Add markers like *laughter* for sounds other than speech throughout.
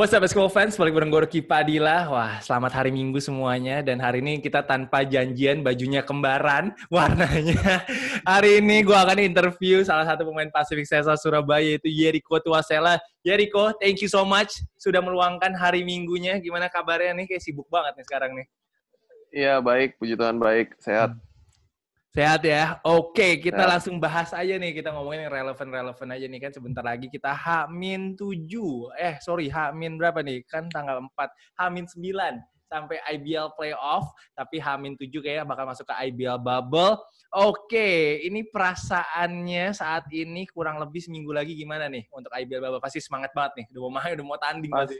What's up basketball fans, balik bareng gue Padilla. Wah, selamat hari Minggu semuanya. Dan hari ini kita tanpa janjian, bajunya kembaran *laughs* warnanya. Hari ini gue akan interview salah satu pemain Pacific Sesa Surabaya, yaitu Yeriko Tuasela. Yeriko, thank you so much sudah meluangkan hari Minggunya. Gimana kabarnya nih? Kayak sibuk banget nih sekarang nih. Iya, baik. Puji Tuhan baik. Sehat. Hmm. Sehat ya. Oke, kita Sehat. langsung bahas aja nih. Kita ngomongin yang relevan-relevan aja nih kan sebentar lagi kita H-7. Eh, sorry, H-min berapa nih? Kan tanggal 4, H-9 sampai IBL playoff, tapi H-7 kayaknya bakal masuk ke IBL bubble. Oke, ini perasaannya saat ini kurang lebih seminggu lagi gimana nih untuk IBL bubble? Pasti semangat banget nih. Udah mau main, udah mau tanding Pasti.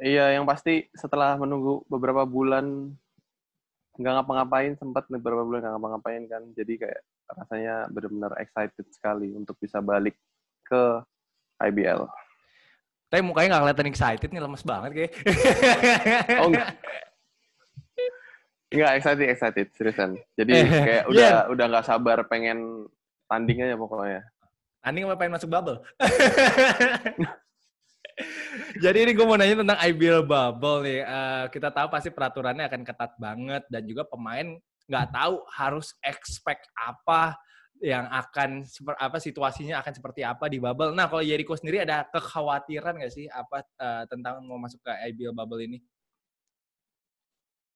Iya, yang pasti setelah menunggu beberapa bulan nggak ngapa-ngapain sempat beberapa bulan nggak ngapa-ngapain kan jadi kayak rasanya benar-benar excited sekali untuk bisa balik ke IBL. Tapi mukanya nggak kelihatan excited nih, lemes banget kayak. oh enggak. Enggak, excited, excited, seriusan. Jadi eh, kayak udah yeah. udah nggak sabar pengen tandingnya aja pokoknya. Tanding apa pengen masuk bubble? *laughs* Jadi ini gue mau nanya tentang IBL bubble nih. Uh, kita tahu pasti peraturannya akan ketat banget dan juga pemain nggak tahu harus expect apa yang akan apa situasinya akan seperti apa di bubble. Nah, kalau Jericho sendiri ada kekhawatiran nggak sih apa uh, tentang mau masuk ke IBL bubble ini?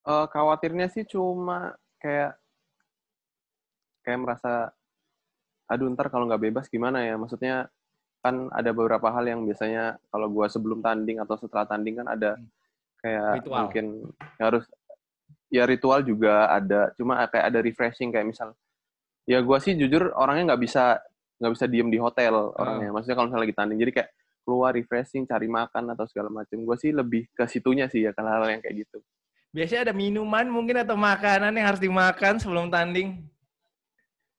Uh, khawatirnya sih cuma kayak kayak merasa aduh ntar kalau nggak bebas gimana ya maksudnya kan ada beberapa hal yang biasanya kalau gue sebelum tanding atau setelah tanding kan ada hmm. kayak ritual. mungkin harus ya ritual juga ada cuma kayak ada refreshing kayak misal ya gue sih jujur orangnya nggak bisa nggak bisa diem di hotel orangnya hmm. maksudnya kalau misalnya lagi tanding jadi kayak keluar refreshing cari makan atau segala macam gue sih lebih ke situnya sih ya kalau hal, hal yang kayak gitu biasanya ada minuman mungkin atau makanan yang harus dimakan sebelum tanding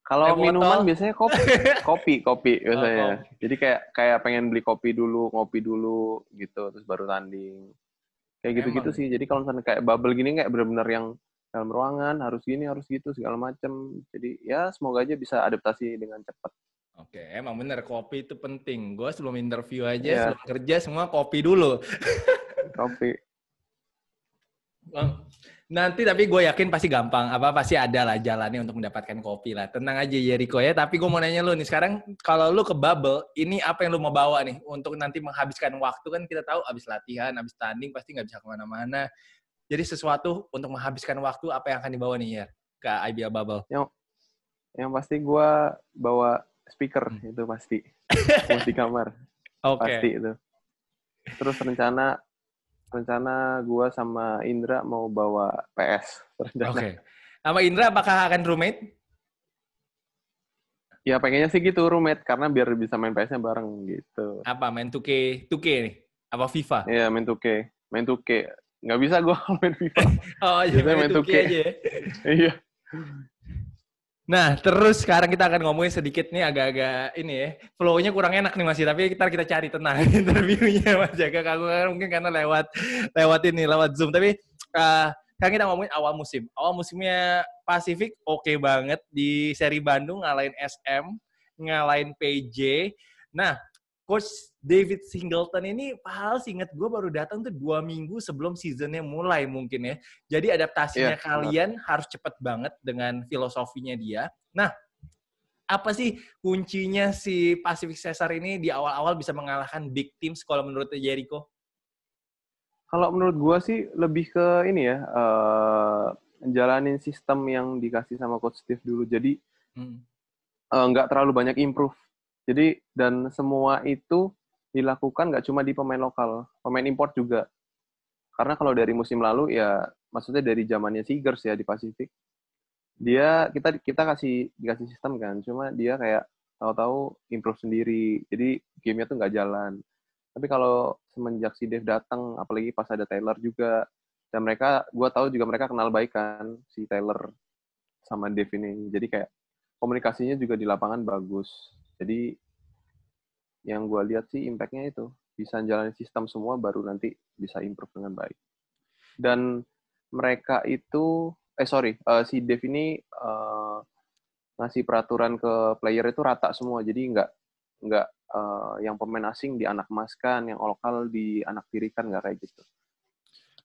kalau minuman biasanya kopi, *laughs* kopi, kopi oh, biasanya. Oh, kopi. Jadi kayak kayak pengen beli kopi dulu, ngopi dulu gitu, terus baru tanding. Kayak gitu-gitu sih. Jadi kalau misalnya kayak bubble gini kayak benar-benar yang dalam ruangan harus gini, harus gitu segala macem. Jadi ya semoga aja bisa adaptasi dengan cepat. Oke, emang bener kopi itu penting. Gue sebelum interview aja, yeah. sebelum kerja semua kopi dulu. *laughs* kopi. Nanti tapi gue yakin pasti gampang. Apa pasti ada lah jalannya untuk mendapatkan kopi lah. Tenang aja Jericho ya. Tapi gue mau nanya lu nih sekarang kalau lu ke bubble, ini apa yang lu mau bawa nih untuk nanti menghabiskan waktu kan kita tahu abis latihan, abis tanding pasti nggak bisa kemana-mana. Jadi sesuatu untuk menghabiskan waktu apa yang akan dibawa nih ya ke IBL bubble? Yang yang pasti gue bawa speaker hmm. itu pasti di *laughs* kamar. Okay. Pasti itu. Terus rencana rencana gue sama Indra mau bawa PS. Oke. Okay. Sama Indra apakah akan roommate? Ya pengennya sih gitu roommate karena biar bisa main PS-nya bareng gitu. Apa main 2K, 2K nih? Apa FIFA? Iya, yeah, main 2K. Main 2K. Nggak bisa gue *laughs* main FIFA. *laughs* oh, iya main, main 2K, 2K aja. Ya. iya. Nah, terus sekarang kita akan ngomongin sedikit nih agak-agak ini ya. Flow-nya kurang enak nih masih, tapi kita kita cari tenang *laughs* interviewnya Mas Jaga Kaku kan mungkin karena lewat lewat ini, lewat Zoom. Tapi uh, sekarang kita ngomongin awal musim. Awal musimnya Pasifik oke okay banget di seri Bandung ngalahin SM, ngalahin PJ. Nah, coach David Singleton ini pahal inget gue baru datang tuh dua minggu sebelum seasonnya mulai mungkin ya. Jadi adaptasinya yeah, iya, kalian harus cepet banget dengan filosofinya dia. Nah, apa sih kuncinya si Pacific Caesar ini di awal-awal bisa mengalahkan big team kalau menurut Jericho? Kalau menurut gue sih lebih ke ini ya, uh, jalanin sistem yang dikasih sama Coach Steve dulu. Jadi hmm. Eh, nggak hmm. uh, terlalu banyak improve. Jadi dan semua itu dilakukan nggak cuma di pemain lokal, pemain import juga. Karena kalau dari musim lalu ya maksudnya dari zamannya Seagers ya di Pasifik, dia kita kita kasih dikasih sistem kan, cuma dia kayak tahu-tahu improve sendiri, jadi gamenya tuh nggak jalan. Tapi kalau semenjak si Dev datang, apalagi pas ada Taylor juga, dan mereka, gue tahu juga mereka kenal baik kan si Taylor sama Dev ini. Jadi kayak komunikasinya juga di lapangan bagus. Jadi yang gue lihat sih impactnya itu bisa jalan sistem semua baru nanti bisa improve dengan baik dan mereka itu eh sorry uh, si Dev ini uh, ngasih peraturan ke player itu rata semua jadi nggak nggak uh, yang pemain asing di anak maskan yang lokal di anak tirikan nggak kayak gitu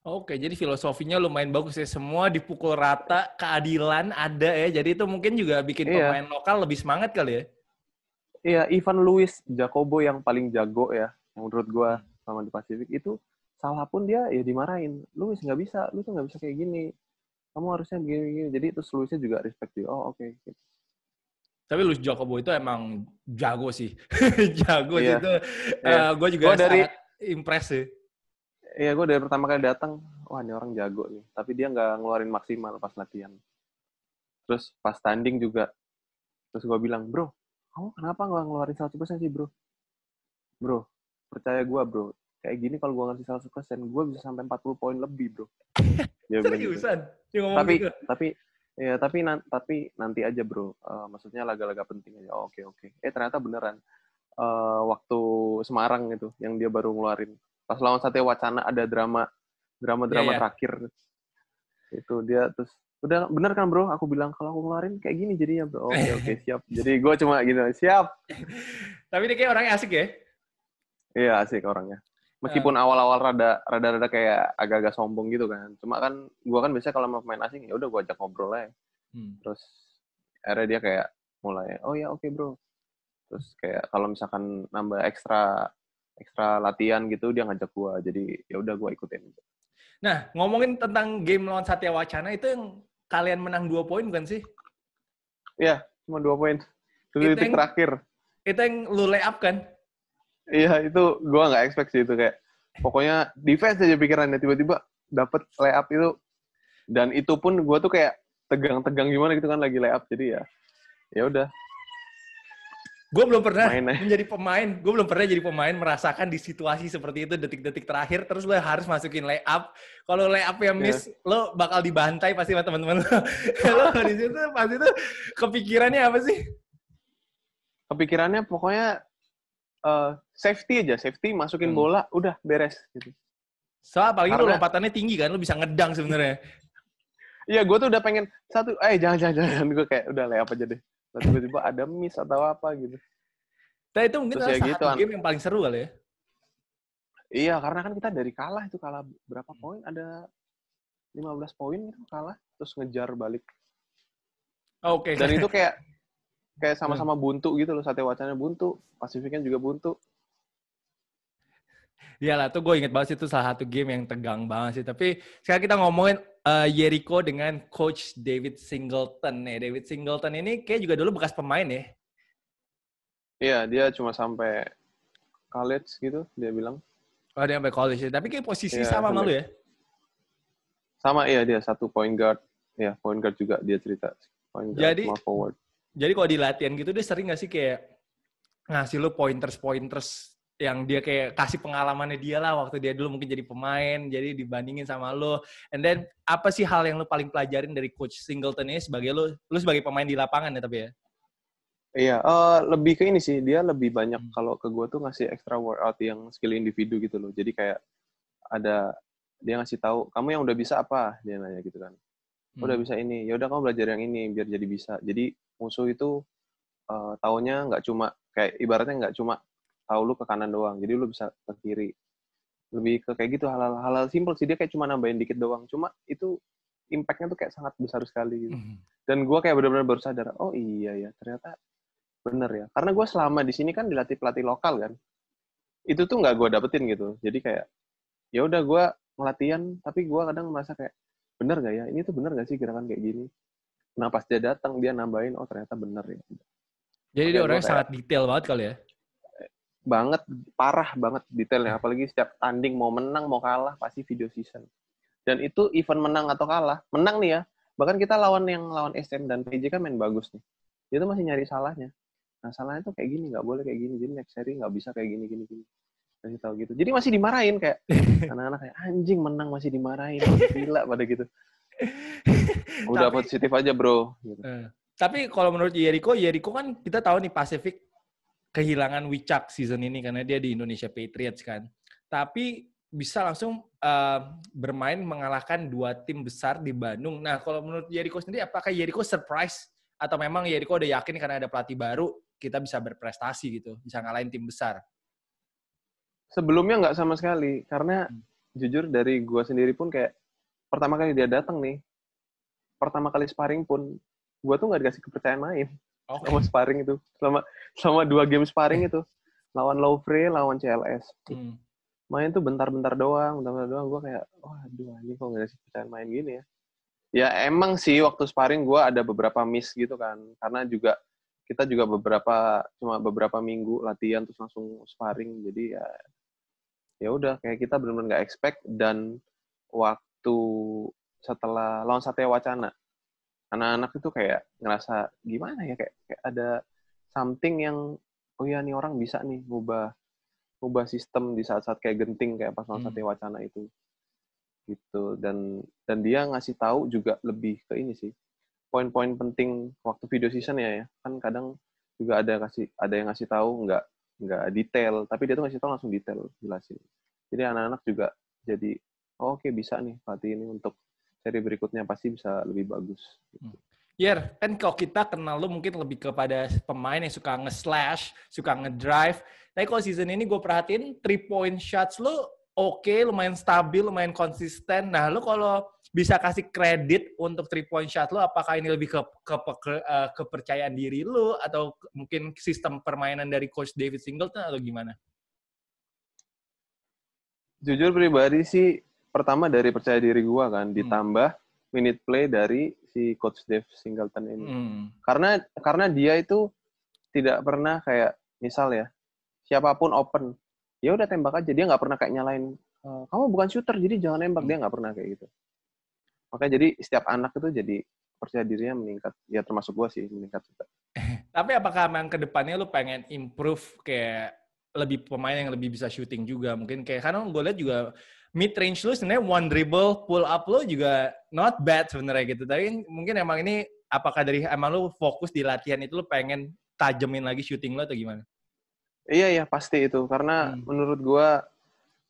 Oke, jadi filosofinya lumayan bagus ya. Semua dipukul rata, keadilan ada ya. Jadi itu mungkin juga bikin iya. pemain lokal lebih semangat kali ya iya Ivan Luis Jacobo yang paling jago ya menurut gue sama di Pasifik itu salah pun dia ya dimarahin Luis nggak bisa lu tuh nggak bisa kayak gini kamu harusnya begini -gini. jadi terus Luisnya juga respect dia oh oke okay. tapi Luis Jacobo itu emang jago sih *laughs* jago iya. itu iya. uh, eh, gue juga gua dari impress sih Iya, gue dari pertama kali datang, wah ini orang jago nih. Tapi dia nggak ngeluarin maksimal pas latihan. Terus pas standing juga, terus gue bilang, bro, kamu kenapa nggak ngeluarin 100% sih bro bro percaya gue bro kayak gini kalau gue ngasih 100% gue bisa sampai 40 poin lebih bro *laughs* Ya, seriusan gitu. tapi gitu. tapi ya tapi tapi nanti aja bro uh, maksudnya laga-laga penting aja oke oh, oke okay. eh ternyata beneran uh, waktu Semarang itu yang dia baru ngeluarin pas lawan Satya Wacana ada drama drama drama iya, yeah, yeah. terakhir itu dia terus udah bener kan bro aku bilang kalau aku ngeluarin kayak gini jadinya bro oh, oke okay, oke okay, *laughs* siap jadi gue cuma gitu siap tapi dia kayak orangnya asik ya iya asik orangnya meskipun eh. awal-awal rada rada-rada kayak agak-agak sombong gitu kan cuma kan gue kan biasanya kalau mau main asing ya udah gue ajak ngobrol aja hmm. terus akhirnya dia kayak mulai oh ya oke okay, bro terus kayak kalau misalkan nambah ekstra ekstra latihan gitu dia ngajak gue jadi ya udah gue ikutin nah ngomongin tentang game lawan Satya Wacana itu yang kalian menang dua poin bukan sih? Iya, cuma dua poin. Itu terakhir. Itu yang lu lay up kan? Iya, itu gua nggak expect sih itu kayak pokoknya defense aja pikirannya tiba-tiba dapet lay up itu dan itu pun gua tuh kayak tegang-tegang gimana gitu kan lagi lay up jadi ya ya udah gue belum pernah Mainnya. menjadi pemain gue belum pernah jadi pemain merasakan di situasi seperti itu detik-detik terakhir terus lo harus masukin lay layup kalau up yang iya. miss yeah. lo bakal dibantai pasti sama teman-teman lo *laughs* lo di situ pasti itu kepikirannya apa sih kepikirannya pokoknya uh, safety aja safety masukin hmm. bola udah beres gitu soal apalagi Karena... lo lompatannya tinggi kan lo bisa ngedang sebenarnya Iya, gue tuh udah pengen satu, eh jangan jangan jangan, gue kayak udah lay up aja deh tiba-tiba ada miss atau apa gitu. Nah itu mungkin salah ya gitu, game yang paling seru kali ya. Iya, karena kan kita dari kalah itu kalah berapa poin? Ada 15 poin itu kalah terus ngejar balik. Oh, oke. Okay. Dan itu kayak kayak hmm. sama-sama buntu gitu loh, sate wacana buntu, Pasifiknya juga buntu. Iyalah, tuh gue inget banget sih itu salah satu game yang tegang banget sih. Tapi sekarang kita ngomongin uh, Jericho dengan coach David Singleton nih. Ya, David Singleton ini kayak juga dulu bekas pemain ya. Iya, dia cuma sampai college gitu dia bilang. Oh, dia sampai college. Ya. Tapi kayak posisi ya, sama sama lu ya? Sama iya dia satu point guard. Iya, point guard juga dia cerita. Point guard jadi, forward. Jadi kalau di latihan gitu dia sering nggak sih kayak ngasih lu pointers-pointers yang dia kayak kasih pengalamannya dia lah waktu dia dulu mungkin jadi pemain jadi dibandingin sama lo and then apa sih hal yang lo paling pelajarin dari coach Singleton ini sebagai lo lo sebagai pemain di lapangan ya tapi ya iya uh, lebih ke ini sih dia lebih banyak hmm. kalau ke gue tuh ngasih extra workout yang skill individu gitu loh jadi kayak ada dia ngasih tahu kamu yang udah bisa apa dia nanya gitu kan hmm. udah bisa ini ya udah kamu belajar yang ini biar jadi bisa jadi musuh itu uh, taunya nggak cuma kayak ibaratnya nggak cuma tahu lu ke kanan doang jadi lu bisa ke kiri lebih ke kayak gitu halal halal simpel sih dia kayak cuma nambahin dikit doang cuma itu impactnya tuh kayak sangat besar sekali gitu mhm. dan gue kayak benar-benar baru sadar oh iya ya ternyata bener ya karena gue selama di sini kan dilatih pelatih lokal kan itu tuh nggak gue dapetin gitu jadi kayak ya udah gue ngelatihan tapi gue kadang merasa kayak bener gak ya ini tuh bener gak sih gerakan kayak gini nah pas dia datang dia nambahin oh ternyata bener ya jadi dia orangnya sangat detail banget kali ya banget, parah banget detailnya. Hmm. Apalagi setiap tanding mau menang mau kalah pasti video season. Dan itu event menang atau kalah, menang nih ya. Bahkan kita lawan yang lawan SM dan PJ kan main bagus nih. dia tuh masih nyari salahnya. Nah salahnya tuh kayak gini, nggak boleh kayak gini. Jadi next seri nggak bisa kayak gini, gini, gini. Masih tahu gitu. Jadi masih dimarahin kayak *laughs* anak-anak kayak anjing menang masih dimarahin, gila pada gitu. *laughs* Udah positif aja bro. Gitu. Eh, tapi kalau menurut Jericho, Jericho kan kita tahu nih Pacific kehilangan Wicak season ini karena dia di Indonesia Patriots kan. Tapi bisa langsung uh, bermain mengalahkan dua tim besar di Bandung. Nah, kalau menurut Jericho sendiri, apakah Jericho surprise atau memang Jericho udah yakin karena ada pelatih baru kita bisa berprestasi gitu, bisa ngalahin tim besar? Sebelumnya nggak sama sekali, karena hmm. jujur dari gua sendiri pun kayak pertama kali dia datang nih, pertama kali sparring pun gua tuh nggak dikasih kepercayaan main. Okay. sama *laughs* sparring itu, sama selama dua game sparring itu, lawan free lawan CLS. Hmm. Main tuh bentar-bentar doang, bentar-bentar doang. Gue kayak, wah, oh, aduh, ini kok nggak sih main gini ya. Ya emang sih waktu sparring gue ada beberapa miss gitu kan, karena juga kita juga beberapa cuma beberapa minggu latihan terus langsung sparring, jadi ya ya udah kayak kita benar-benar nggak expect dan waktu setelah lawan Satya Wacana anak-anak itu kayak ngerasa gimana ya kayak, kayak ada something yang oh ya nih orang bisa nih ngubah ngubah sistem di saat-saat kayak genting kayak pas nonton hmm. wacana itu gitu dan dan dia ngasih tahu juga lebih ke ini sih poin-poin penting waktu video season ya ya kan kadang juga ada kasih ada yang ngasih tahu nggak nggak detail tapi dia tuh ngasih tahu langsung detail jelasin jadi anak-anak juga jadi oh, oke okay, bisa nih pelatih ini untuk seri berikutnya pasti bisa lebih bagus. Gitu. Yer, kan kalau kita kenal lo mungkin lebih kepada pemain yang suka nge-slash, suka nge-drive. Tapi kalau season ini gue perhatiin, three point shots lo oke, okay, lumayan stabil, lumayan konsisten. Nah, lo kalau bisa kasih kredit untuk three point shot lo, apakah ini lebih ke, ke, ke uh, eh, kepercayaan diri lo atau mungkin sistem permainan dari coach David Singleton atau gimana? Jujur pribadi sih pertama dari percaya diri gue kan hmm. ditambah minute play dari si coach Dave Singleton ini hmm. karena karena dia itu tidak pernah kayak misal ya siapapun open ya udah tembak aja dia nggak pernah kayak nyalain eh, kamu bukan shooter jadi jangan nembak hmm. dia nggak pernah kayak gitu makanya jadi setiap anak itu jadi percaya dirinya meningkat ya termasuk gue sih meningkat juga *laughs* tapi apakah memang kedepannya lu pengen improve kayak lebih pemain yang lebih bisa shooting juga mungkin kayak karena gue lihat juga mid range lu sebenarnya one dribble pull up lu juga not bad sebenarnya gitu. Tapi mungkin emang ini apakah dari emang lu fokus di latihan itu lu pengen tajemin lagi shooting lu atau gimana? Iya iya pasti itu karena hmm. menurut gua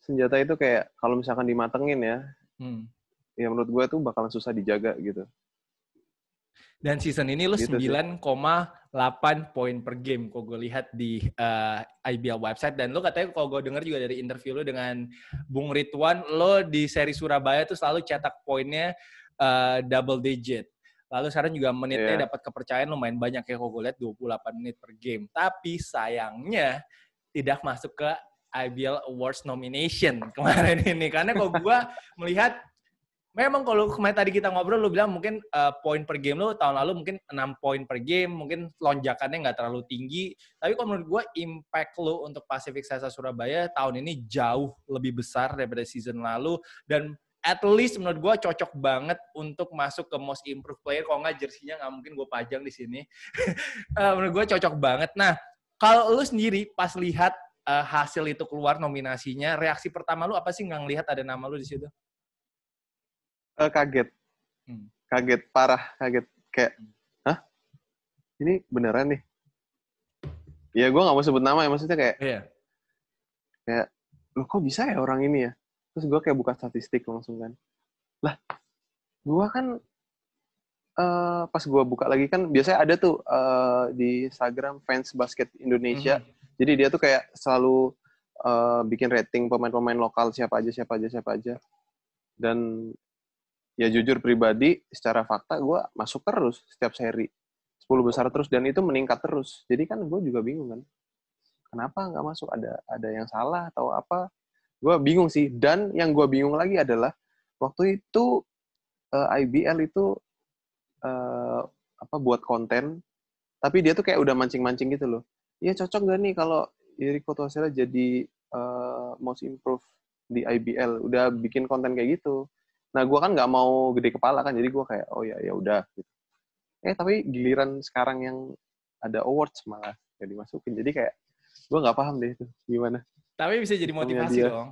senjata itu kayak kalau misalkan dimatengin ya. Hmm. Ya menurut gua tuh bakalan susah dijaga gitu. Dan season ini lu gitu 9, sih. 8 poin per game kok gue lihat di uh, eh, IBL website dan lo katanya kalau gue denger juga dari interview lo dengan Bung Ridwan lo di seri Surabaya tuh selalu cetak poinnya uh, double digit lalu sekarang juga menitnya yeah. dapat kepercayaan lumayan banyak ya kok gue lihat 28 menit per game tapi sayangnya tidak masuk ke IBL Awards nomination *laughs* kemarin ini karena kok gue melihat memang kalau kemarin tadi kita ngobrol lu bilang mungkin uh, poin per game lu tahun lalu mungkin 6 poin per game, mungkin lonjakannya nggak terlalu tinggi. Tapi kalau menurut gue, impact lu untuk Pacific Sasa Surabaya tahun ini jauh lebih besar daripada season lalu dan at least menurut gue cocok banget untuk masuk ke most improved player. Kalau nggak jersinya nggak mungkin gue pajang di sini. *laughs* Eh, menurut gue cocok banget. Nah, kalau lu sendiri pas lihat uh, hasil itu keluar nominasinya, reaksi pertama lu apa sih nggak ngelihat ada nama lu di situ? uh, kaget hmm. kaget parah kaget kayak hmm. hah ini beneran nih ya gue nggak mau sebut nama ya maksudnya kayak yeah. kayak lo kok bisa ya orang ini ya terus gue kayak buka statistik langsung kan lah gue kan uh, pas gue buka lagi kan biasanya ada tuh uh, di Instagram fans basket Indonesia mm-hmm. jadi dia tuh kayak selalu uh, bikin rating pemain-pemain lokal siapa aja siapa aja siapa aja dan ya jujur pribadi secara fakta gue masuk terus setiap seri sepuluh besar terus dan itu meningkat terus jadi kan gue juga bingung kan kenapa nggak masuk ada ada yang salah atau apa gue bingung sih dan yang gue bingung lagi adalah waktu itu uh, eh, IBL itu uh, apa buat konten tapi dia tuh kayak udah mancing-mancing gitu loh ya cocok gak nih kalau Jericho Tosela jadi uh, most improve di IBL udah bikin konten kayak gitu Nah, gue kan nggak mau gede kepala kan, jadi gue kayak oh ya ya udah. Gitu. Eh tapi giliran sekarang yang ada awards malah gak dimasukin, jadi kayak gue nggak paham deh itu gimana. Tapi bisa jadi motivasi dia. dong.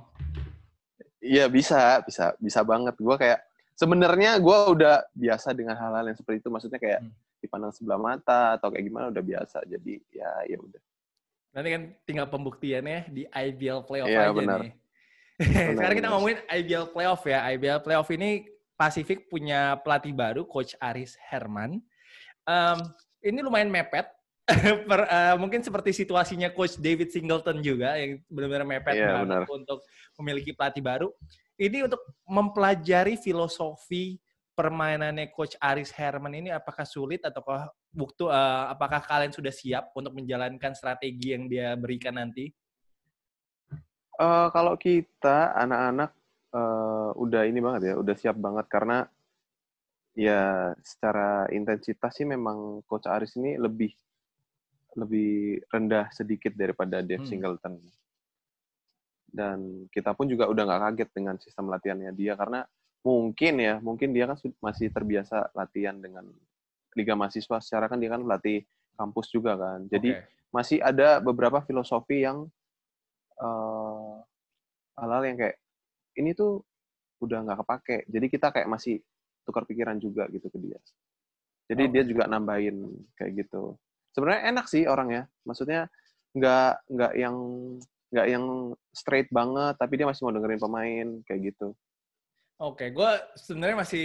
Iya bisa, bisa, bisa banget. Gue kayak sebenarnya gue udah biasa dengan hal-hal yang seperti itu, maksudnya kayak hmm. dipandang sebelah mata atau kayak gimana udah biasa. Jadi ya ya udah. Nanti kan tinggal pembuktiannya di IBL playoff ya, aja bener. nih. Sekarang kita gitu. ngomongin IBL playoff ya. IBL playoff ini Pasifik punya pelatih baru, Coach Aris Herman. Um, ini lumayan mepet. *laughs* per, uh, mungkin seperti situasinya Coach David Singleton juga yang benar-benar mepet yeah, iya, benar. untuk memiliki pelatih baru. Ini untuk mempelajari filosofi permainannya Coach Aris Herman ini apakah sulit ataukah waktu uh, apakah kalian sudah siap untuk menjalankan strategi yang dia berikan nanti? uh, kalau kita anak-anak uh, udah ini banget ya, udah siap banget karena ya secara intensitas sih memang Coach Aris ini lebih lebih rendah sedikit daripada Dave hmm. Singleton. Dan kita pun juga udah nggak kaget dengan sistem latihannya dia karena mungkin ya, mungkin dia kan masih terbiasa latihan dengan liga mahasiswa secara kan dia kan latih kampus juga kan. Jadi okay. masih ada beberapa filosofi yang uh, hal-hal yang kayak ini tuh udah nggak kepake jadi kita kayak masih tukar pikiran juga gitu ke dia jadi oh. dia juga nambahin kayak gitu sebenarnya enak sih orangnya maksudnya nggak nggak yang nggak yang straight banget tapi dia masih mau dengerin pemain kayak gitu oke okay, gue sebenarnya masih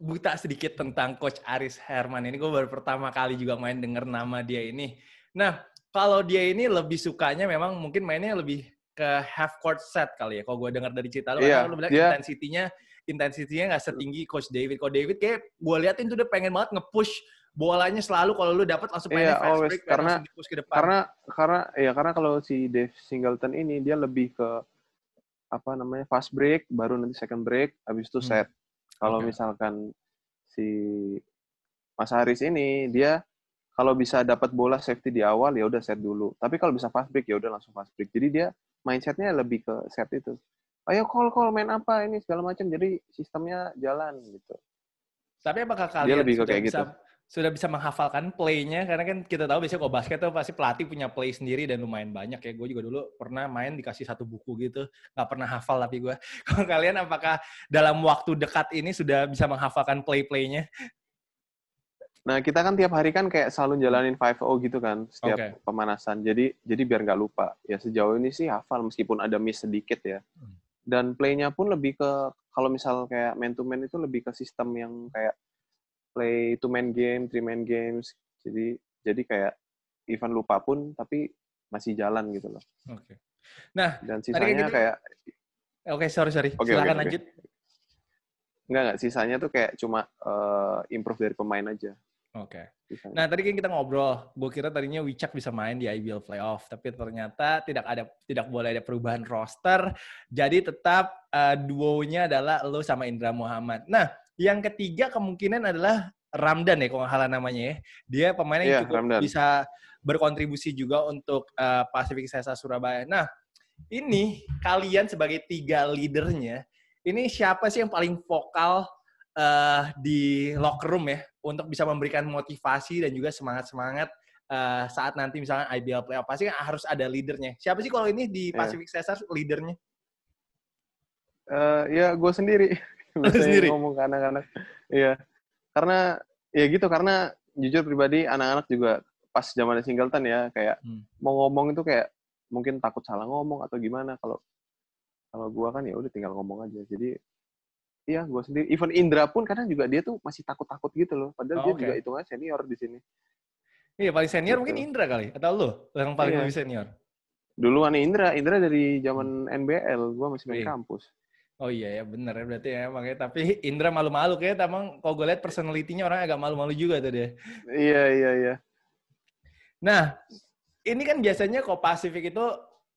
buta sedikit tentang coach Aris Herman ini gue baru pertama kali juga main denger nama dia ini nah kalau dia ini lebih sukanya memang mungkin mainnya lebih ke half court set kali ya. Kalau gue dengar dari cerita lu, yeah. karena lu bilang yeah. intensitinya intensitinya nggak setinggi Coach David. Kalau David kayak gue liatin tuh udah pengen banget ngepush bolanya selalu kalau lu dapat langsung main yeah, fast always. break karena push ke depan. Karena karena ya karena kalau si Dave Singleton ini dia lebih ke apa namanya fast break baru nanti second break habis itu hmm. set. Hmm. Kalau okay. misalkan si Mas Haris ini dia kalau bisa dapat bola safety di awal ya udah set dulu. Tapi kalau bisa fast break ya udah langsung fast break. Jadi dia mindsetnya lebih ke set itu ayo call call main apa ini segala macam jadi sistemnya jalan gitu tapi apakah kalian lebih sudah kayak bisa, gitu. sudah bisa menghafalkan playnya karena kan kita tahu biasanya kalau basket tuh pasti pelatih punya play sendiri dan lumayan banyak ya gue juga dulu pernah main dikasih satu buku gitu Gak pernah hafal tapi gue *laughs* kalau kalian apakah dalam waktu dekat ini sudah bisa menghafalkan play playnya Nah, kita kan tiap hari kan kayak selalu jalanin 5O gitu kan, setiap okay. pemanasan. Jadi jadi biar nggak lupa. Ya sejauh ini sih hafal meskipun ada miss sedikit ya. Hmm. Dan play-nya pun lebih ke kalau misal kayak man to man itu lebih ke sistem yang kayak play to man game, three man games. Jadi jadi kayak event lupa pun tapi masih jalan gitu loh. Oke. Okay. Nah, dan sisanya gitu, kayak Oke, okay, sorry sorry. Okay, Silakan okay, lanjut. Okay. Enggak, enggak. Sisanya tuh kayak cuma uh, improve dari pemain aja. Oke. Okay. Nah tadi kan kita ngobrol, gue kira tadinya Wicak bisa main di IBL playoff, tapi ternyata tidak ada tidak boleh ada perubahan roster, jadi tetap uh, duonya adalah lo sama Indra Muhammad. Nah yang ketiga kemungkinan adalah Ramdan ya kalau nggak salah namanya ya, dia pemain yang yeah, cukup Ramdan. bisa berkontribusi juga untuk uh, Pacific Sesa Surabaya. Nah ini kalian sebagai tiga leadernya, ini siapa sih yang paling vokal uh, di locker room ya untuk bisa memberikan motivasi dan juga semangat-semangat uh, saat nanti misalnya IBL playoff pasti kan harus ada leadernya. Siapa sih kalau ini di iya. Pacific yeah. Cesar leadernya? Uh, ya gue sendiri. Gue *laughs* sendiri ngomong ke anak-anak. ya Karena ya gitu karena jujur pribadi anak-anak juga pas zaman Singleton ya kayak hmm. mau ngomong itu kayak mungkin takut salah ngomong atau gimana kalau kalau gua kan ya udah tinggal ngomong aja jadi Iya, gue sendiri. Even Indra pun kadang juga dia tuh masih takut-takut gitu loh. Padahal oh, dia okay. juga hitungan senior di sini. Iya, paling senior gitu. mungkin Indra kali. Atau lo yang paling iya. lebih senior. Dulu aneh Indra. Indra dari zaman hmm. NBL. Gue masih main iya. kampus. Oh iya ya bener ya berarti ya makanya tapi Indra malu-malu kayaknya. Tapi kalau gue lihat personalitinya orang agak malu-malu juga tuh dia. Iya iya iya. Nah ini kan biasanya kalau Pasifik itu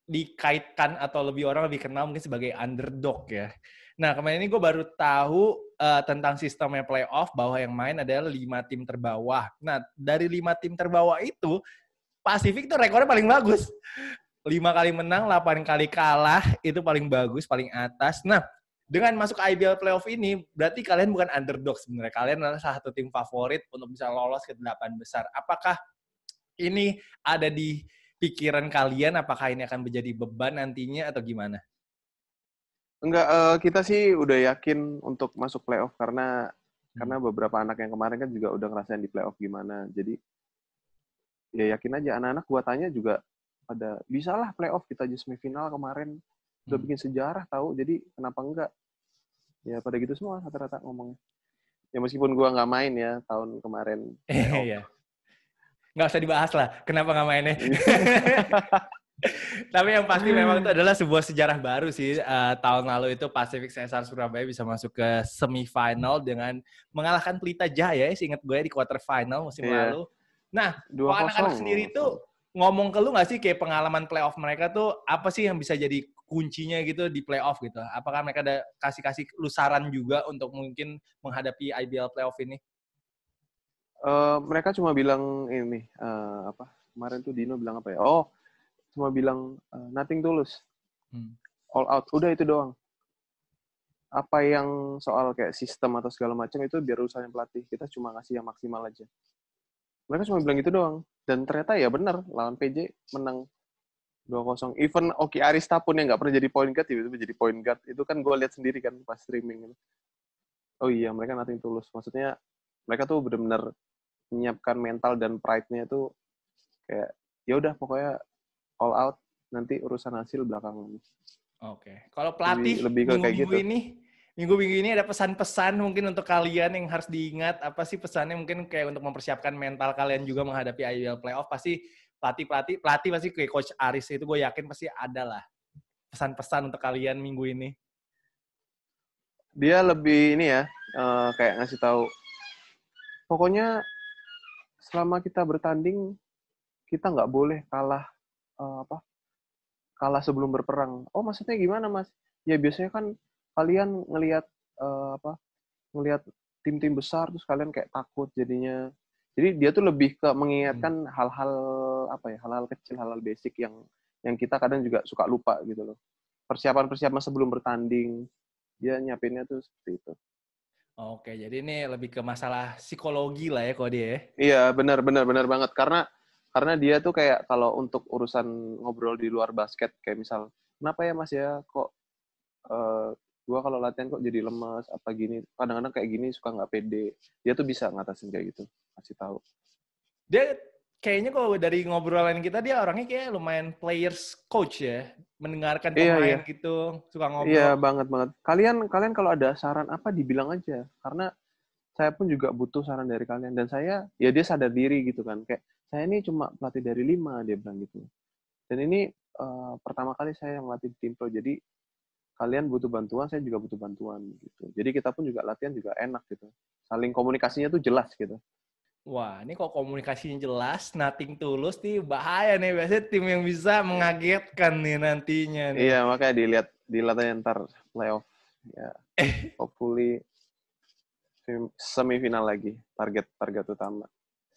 dikaitkan atau lebih orang lebih kenal mungkin sebagai underdog ya. Nah, kemarin ini gue baru tahu uh, tentang sistemnya playoff bahwa yang main adalah lima tim terbawah. Nah, dari lima tim terbawah itu, Pasifik itu rekornya paling bagus. Lima kali menang, delapan kali kalah, itu paling bagus, paling atas. Nah, dengan masuk IBL playoff ini, berarti kalian bukan underdog sebenarnya. Kalian adalah salah satu tim favorit untuk bisa lolos ke delapan besar. Apakah ini ada di pikiran kalian? Apakah ini akan menjadi beban nantinya atau gimana? Enggak, uh, kita sih udah yakin untuk masuk playoff karena hmm. karena beberapa anak yang kemarin kan juga udah ngerasain di playoff gimana. Jadi ya yakin aja anak-anak gua tanya juga pada bisalah playoff kita aja semifinal kemarin hmm. udah bikin sejarah tahu. Jadi kenapa enggak? Ya pada gitu semua rata-rata ngomongnya. Ya meskipun gua nggak main ya tahun kemarin. *laughs* Iya. nggak usah dibahas lah kenapa nggak mainnya. *laughs* Tapi yang pasti memang itu adalah sebuah sejarah baru sih. Uh, tahun lalu itu Pacific Cesar Surabaya bisa masuk ke semifinal dengan mengalahkan Pelita Jaya, ya, ingat gue di quarter final musim yeah. lalu. Nah, dua anak-anak sendiri itu ngomong ke lu gak sih kayak pengalaman playoff mereka tuh apa sih yang bisa jadi kuncinya gitu di playoff gitu? Apakah mereka ada kasih-kasih lu saran juga untuk mungkin menghadapi IBL playoff ini? Uh, mereka cuma bilang ini uh, apa kemarin tuh Dino bilang apa ya? Oh, cuma bilang eh, nothing tulus hmm. all out udah itu doang apa yang soal kayak sistem atau segala macam itu biar urusan pelatih kita cuma ngasih yang maksimal aja mereka cuma bilang gitu doang dan ternyata ya benar lawan PJ menang 2-0 even Oki Arista pun yang nggak pernah jadi point guard itu tiba jadi point guard itu kan gue lihat sendiri kan pas streaming gitu. oh iya mereka nothing tulus maksudnya mereka tuh bener-bener menyiapkan mental dan pride-nya tuh kayak ya udah pokoknya all out nanti urusan hasil belakang Oke. Kalau pelatih lebih, lebih minggu, gitu. ini minggu-minggu ini ada pesan-pesan mungkin untuk kalian yang harus diingat apa sih pesannya mungkin kayak untuk mempersiapkan mental kalian juga menghadapi IBL playoff pasti pelatih pelatih pelatih pasti kayak coach Aris itu gue yakin pasti ada lah pesan-pesan untuk kalian minggu ini. Dia lebih ini ya eh, kayak ngasih tahu pokoknya selama kita bertanding kita nggak boleh kalah uh, apa kalah sebelum berperang. Oh maksudnya gimana mas? Ya biasanya kan kalian ngelihat uh, apa ngelihat tim-tim besar terus kalian kayak takut jadinya. Jadi dia tuh lebih ke mengingatkan hmm. hal-hal hmm. apa ya hal-hal kecil hal-hal basic yang yang kita kadang juga suka lupa gitu loh. Persiapan-persiapan sebelum bertanding dia nyiapinnya tuh seperti itu. Oke, jadi ini lebih ke masalah psikologi lah ya kalau dia ya. Iya, benar benar benar banget karena karena dia tuh kayak kalau untuk urusan ngobrol di luar basket kayak misal kenapa ya mas ya kok uh, gua kalau latihan kok jadi lemes apa gini kadang-kadang kayak gini suka nggak pede dia tuh bisa ngatasin kayak gitu kasih tahu dia kayaknya kalau dari ngobrolan kita dia orangnya kayak lumayan players coach ya mendengarkan iya, pemain iya, iya. gitu suka ngobrol iya banget banget kalian kalian kalau ada saran apa dibilang aja karena saya pun juga butuh saran dari kalian dan saya ya dia sadar diri gitu kan kayak saya ini cuma pelatih dari lima dia bilang gitu dan ini uh, pertama kali saya yang melatih tim pro jadi kalian butuh bantuan saya juga butuh bantuan gitu jadi kita pun juga latihan juga enak gitu saling komunikasinya tuh jelas gitu Wah, ini kok komunikasinya jelas, nothing tulus nih bahaya nih. Biasanya tim yang bisa mengagetkan nih nantinya. Nih. Iya, makanya dilihat dilihat aja ntar playoff. Ya, eh. hopefully semifinal lagi target target utama.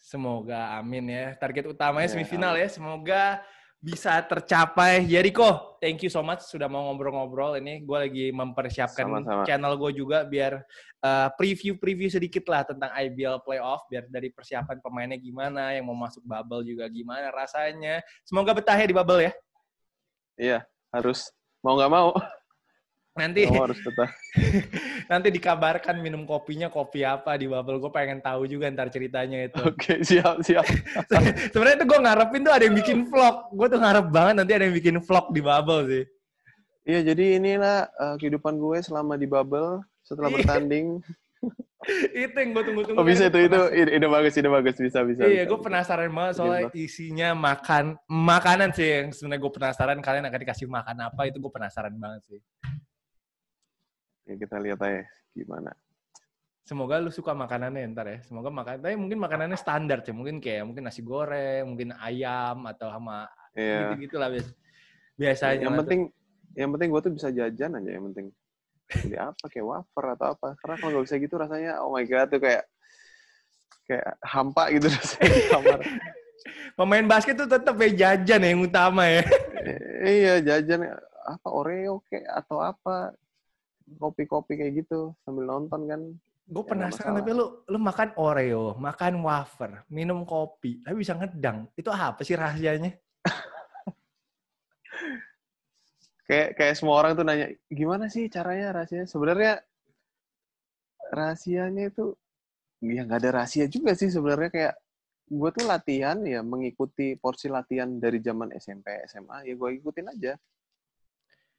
Semoga amin ya. Target utamanya semifinal ya. Semoga bisa tercapai. Jericho, ya, thank you so much sudah mau ngobrol-ngobrol. Ini gue lagi mempersiapkan Sama-sama. channel gue juga biar preview eh, preview-preview sedikit lah tentang IBL playoff. Biar dari persiapan pemainnya gimana, yang mau masuk bubble juga gimana rasanya. Semoga betah ya di bubble ya. Iya, harus. Mau nggak mau. *laughs* nanti oh, harus tetap. *laughs* nanti dikabarkan minum kopinya kopi apa di bubble gue pengen tahu juga ntar ceritanya itu oke okay, siap siap *laughs* sebenarnya itu gue ngarepin tuh ada yang bikin vlog gue tuh ngarep banget nanti ada yang bikin vlog di bubble sih iya jadi inilah uh, kehidupan gue selama di bubble setelah iya. bertanding *laughs* itu yang gue tunggu-tunggu. Oh, bisa itu itu ide bagus ide bagus bisa bisa. Iya, gue penasaran banget soalnya isinya makan makanan sih yang sebenarnya gue penasaran kalian akan dikasih makan apa itu gue penasaran banget sih ya kita lihat aja gimana semoga lu suka makanannya ntar ya semoga makan tapi mungkin makanannya standar sih mungkin kayak mungkin nasi goreng mungkin ayam atau sama yeah. gitu gitulah bias biasanya yang penting yang penting gue tuh bisa jajan aja yang penting jadi apa kayak wafer atau apa karena kalau gak bisa gitu rasanya oh my god tuh kayak kayak hampa gitu *laughs* rasanya di kamar pemain basket tuh tetap ya jajan ya yang utama ya iya jajan ya. apa oreo kayak atau apa kopi-kopi kayak gitu sambil nonton kan. Gue ya, penasaran tapi lu lu makan Oreo, makan wafer, minum kopi, tapi bisa ngedang. Itu apa sih rahasianya? *laughs* kayak kayak semua orang tuh nanya gimana sih caranya rahasianya? Sebenarnya rahasianya itu ya nggak ada rahasia juga sih sebenarnya kayak gue tuh latihan ya mengikuti porsi latihan dari zaman SMP SMA ya gue ikutin aja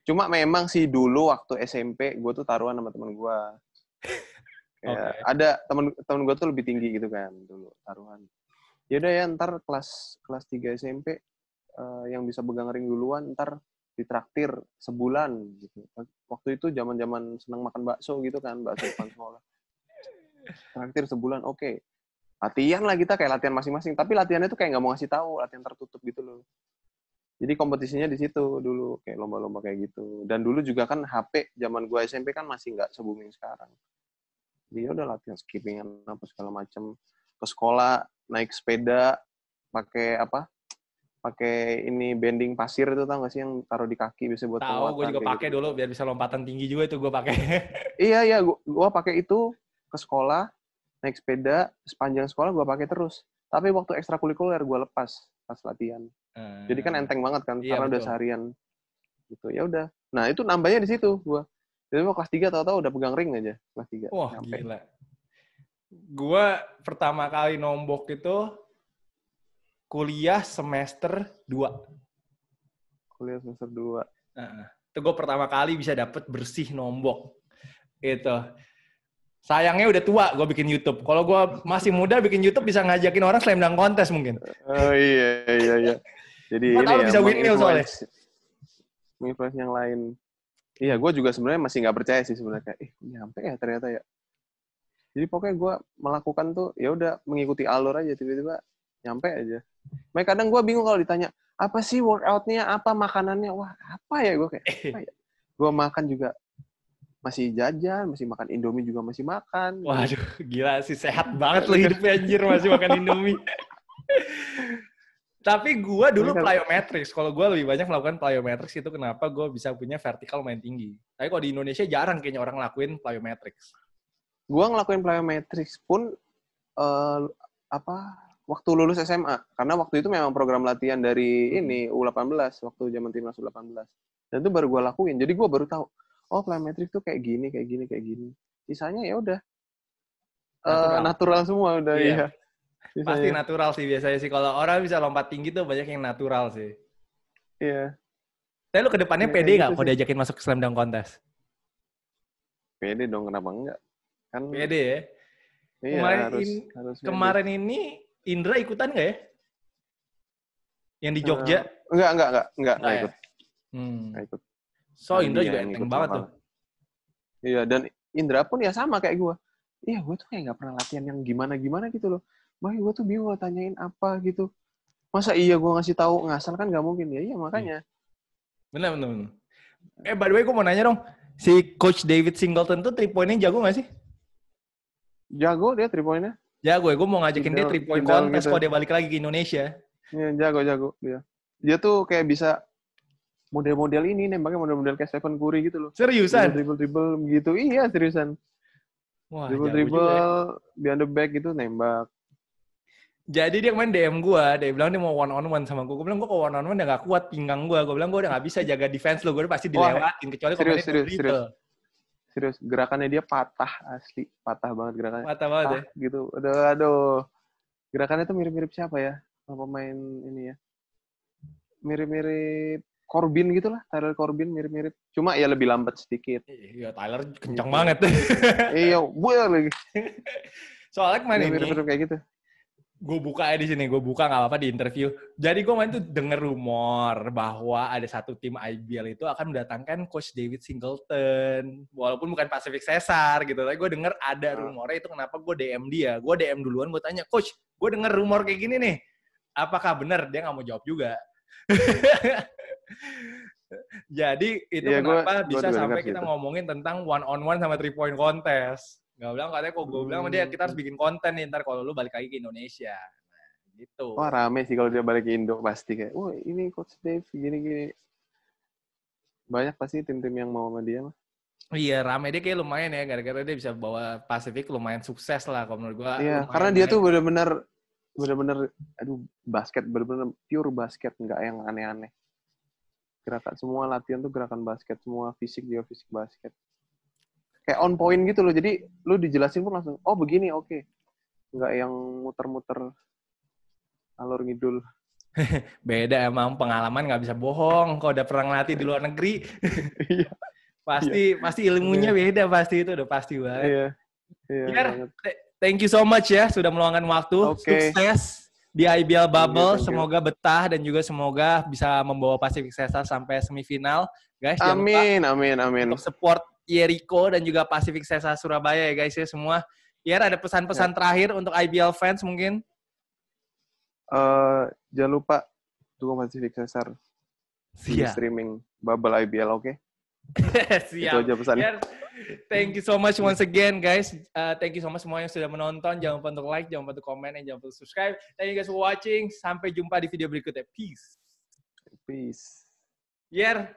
Cuma memang sih dulu waktu SMP gue tuh taruhan sama temen gue. *laughs* Ya, okay. ada temen temen gue tuh lebih tinggi gitu kan dulu taruhan. Yaudah ya ntar kelas kelas 3 SMP uh, eh, yang bisa pegang ring duluan ntar ditraktir sebulan gitu. Waktu itu zaman-zaman seneng makan bakso gitu kan, bakso depan sekolah. Traktir sebulan, oke. Okay. Latihan lah kita kayak latihan masing-masing, tapi latihannya tuh kayak nggak mau ngasih tahu, latihan tertutup gitu loh. Jadi kompetisinya di situ dulu kayak lomba-lomba kayak gitu. Dan dulu juga kan HP zaman gua SMP kan masih nggak sebuming sekarang. Dia ya udah latihan skippingan apa segala macam ke sekolah naik sepeda pakai apa? Pakai ini bending pasir itu tau gak sih yang taruh di kaki bisa buat Tahu, gue juga pakai gitu. dulu biar bisa lompatan tinggi juga itu gue pakai. *laughs* iya iya, gua, gua pakai itu ke sekolah naik sepeda sepanjang sekolah gue pakai terus. Tapi waktu ekstrakurikuler gue lepas pas latihan. Eh, Jadi kan enteng banget kan iya, karena betul. udah seharian gitu. Ya udah. Nah, itu nambahnya di situ gua. Jadi mau kelas 3 tahu-tahu udah pegang ring aja kelas 3. Wah, Sampai. gila. Gua pertama kali nombok itu kuliah semester 2. Kuliah semester 2. Nah, itu gue pertama kali bisa dapet bersih nombok. Itu sayangnya udah tua gue bikin YouTube. Kalau gue masih muda bikin YouTube bisa ngajakin orang slam dunk kontes mungkin. Oh iya iya iya. *laughs* Jadi Gue ini bisa ya, bisa windmill soalnya. Menginfluence yang lain. Iya, gue juga sebenarnya masih nggak percaya sih sebenarnya kayak, ih, eh, nyampe ya ternyata ya. Jadi pokoknya gue melakukan tuh ya udah mengikuti alur aja tiba-tiba nyampe aja. Mak kadang gue bingung kalau ditanya apa sih workoutnya, apa makanannya, wah apa ya gue kayak, ya? gue makan juga masih jajan, masih makan Indomie juga masih makan. Waduh, gila sih sehat banget lo *laughs* hidupnya anjir masih makan Indomie. *laughs* Tapi gue dulu plyometrics. Kalau gue lebih banyak melakukan plyometrics itu kenapa gue bisa punya vertikal main tinggi. Tapi kalau di Indonesia jarang kayaknya orang ngelakuin plyometrics. Gue ngelakuin plyometrics pun uh, apa waktu lulus SMA. Karena waktu itu memang program latihan dari hmm. ini U18 waktu zaman timnas U18. Dan itu baru gue lakuin. Jadi gue baru tahu, oh plyometrics tuh kayak gini, kayak gini, kayak gini. Sisanya ya udah natural. Eh, natural semua udah iya. ya Pasti ya. natural sih biasanya sih. Kalau orang bisa lompat tinggi tuh banyak yang natural sih. Iya. Tapi lu kedepannya yeah, pede nggak gitu kalau diajakin masuk slam dunk kontes? Pede dong, kenapa enggak? Kan pede ya. Iya, kemarin harus, in, harus kemarin ini Indra ikutan nggak ya? Yang di Jogja? Uh, enggak, enggak, enggak, enggak, enggak, enggak ikut. Ya? Hmm. Enggak ikut. So nah, Indra juga enteng banget sama. tuh. Iya, dan Indra pun ya sama kayak gue. Iya, gue tuh kayak nggak pernah latihan yang gimana-gimana gitu loh. Mai gue tuh bingung tanyain apa gitu masa iya gue ngasih tahu ngasal kan gak mungkin ya iya hmm. makanya benar benar eh by the way gue mau nanya dong si coach David Singleton tuh three pointnya jago gak sih jago dia three pointnya jago ya gue mau ngajakin dia three point kontes gitu. kalau dia balik lagi ke Indonesia iya jago jago dia dia tuh kayak bisa model-model ini nembaknya model-model kayak Stephen Curry gitu loh seriusan dribble dribble gitu iya seriusan Wah, dribble ya. dribble ya. behind the back gitu nembak jadi dia main DM gue, dia bilang dia mau one on one sama gue. Gue bilang gue ke one on one udah gak kuat pinggang gue. Gue bilang gue udah gak bisa jaga defense lo, gue pasti eh, dilewatin. Kecuali kalau serius, serius, serius. serius. Gerakannya dia patah asli, patah banget gerakannya. Patah banget ya. Gitu, aduh, aduh. Gerakannya tuh mirip-mirip siapa ya? Pemain ini ya. Mirip-mirip Corbin gitu lah, Tyler Corbin mirip-mirip. Cuma ya lebih lambat sedikit. Iya, Tyler gitu. kencang banget. iya, gue lagi. Soalnya kemarin ini, mirip -mirip kayak gitu gue buka ya di sini, gue buka nggak apa-apa di interview. Jadi gue main tuh denger rumor bahwa ada satu tim IBL itu akan mendatangkan coach David Singleton, walaupun bukan Pacific Cesar gitu. Tapi gue denger ada ah. rumornya itu kenapa gue DM dia, gue DM duluan gue tanya coach, gue denger rumor kayak gini nih, apakah benar? Dia nggak mau jawab juga. *laughs* Jadi itu ya, kenapa gua, bisa gua sampai kita gitu. ngomongin tentang one on one sama three point contest. Gak bilang katanya kok gue bilang sama dia kita harus hmm. bikin konten nih ntar kalau lu balik lagi ke Indonesia. Nah, gitu. Wah oh, rame sih kalau dia balik ke Indo pasti kayak, wah ini Coach Dave gini-gini. Banyak pasti tim-tim yang mau sama dia mah. Iya rame dia kayak lumayan ya gara-gara dia bisa bawa Pasifik lumayan sukses lah kalau menurut gue. Iya karena dia tuh bener-bener, bener-bener, aduh basket benar-benar pure basket nggak yang aneh-aneh. Gerakan semua latihan tuh gerakan basket semua fisik juga fisik basket kayak on point gitu loh. Jadi lu dijelasin pun langsung, oh begini, oke. Okay. Nggak yang muter-muter alur ngidul. *laughs* Beda emang pengalaman nggak bisa bohong. Kalau udah pernah ngelatih di luar negeri, *laughs* iya. pasti iya. pasti ilmunya yeah. beda pasti itu udah pasti banget. Iya. Iya, Biar, thank you so much ya sudah meluangkan waktu. Okay. Sukses di IBL Bubble. Thank Semoga betah dan juga semoga bisa membawa Pacific Cesar sampai semifinal, guys. Amin, lupa amin, amin. Untuk support Yeriko dan juga Pacific Sesa Surabaya ya guys ya semua. Yer ya, ada pesan-pesan ya. terakhir untuk IBL fans mungkin? Uh, jangan lupa dukung Pacific Sesar di streaming Bubble IBL oke? Okay? *laughs* Itu aja pesan. Yer, ya, thank you so much once again guys. Uh, thank you so much semua yang sudah menonton. Jangan lupa untuk like, jangan lupa untuk komen, dan jangan lupa untuk subscribe. Thank you guys for watching. Sampai jumpa di video berikutnya. Peace. Peace. Yer,